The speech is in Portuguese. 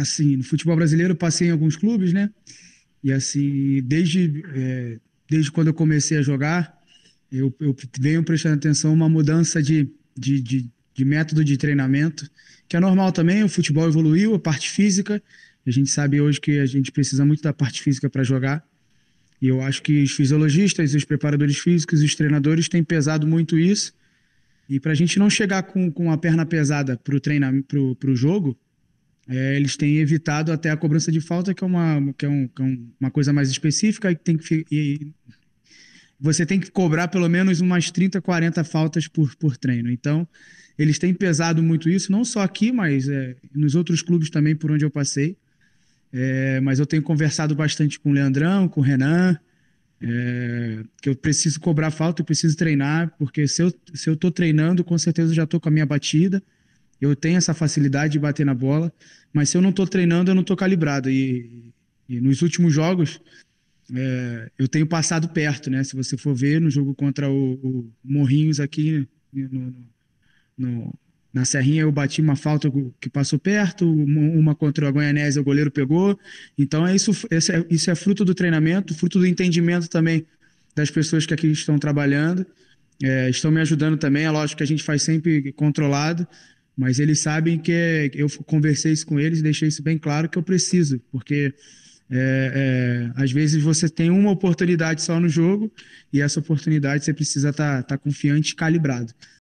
assim, no futebol brasileiro passei em alguns clubes, né? E assim, desde, é, desde quando eu comecei a jogar, eu, eu venho prestando atenção uma mudança de, de, de, de método de treinamento, que é normal também, o futebol evoluiu, a parte física, a gente sabe hoje que a gente precisa muito da parte física para jogar, e eu acho que os fisiologistas, os preparadores físicos, os treinadores têm pesado muito isso, e para a gente não chegar com, com a perna pesada para o pro, pro jogo, é, eles têm evitado até a cobrança de falta, que é uma, que é, um, que é uma coisa mais específica e tem que e você tem que cobrar pelo menos umas 30, 40 faltas por, por treino. Então, eles têm pesado muito isso, não só aqui, mas é, nos outros clubes também por onde eu passei. É, mas eu tenho conversado bastante com o Leandrão, com o Renan, é, que eu preciso cobrar falta, eu preciso treinar, porque se eu estou se eu treinando, com certeza eu já estou com a minha batida. Eu tenho essa facilidade de bater na bola, mas se eu não estou treinando, eu não estou calibrado. E, e, nos últimos jogos, é, eu tenho passado perto, né? Se você for ver no jogo contra o, o Morrinhos aqui né, no, no, na Serrinha, eu bati uma falta que passou perto, uma contra a Goianésia, o goleiro pegou. Então, é isso, é, isso é fruto do treinamento, fruto do entendimento também das pessoas que aqui estão trabalhando. É, estão me ajudando também. É lógico que a gente faz sempre controlado, mas eles sabem que é, eu conversei isso com eles, deixei isso bem claro que eu preciso, porque é, é, às vezes você tem uma oportunidade só no jogo e essa oportunidade você precisa estar tá, tá confiante e calibrado.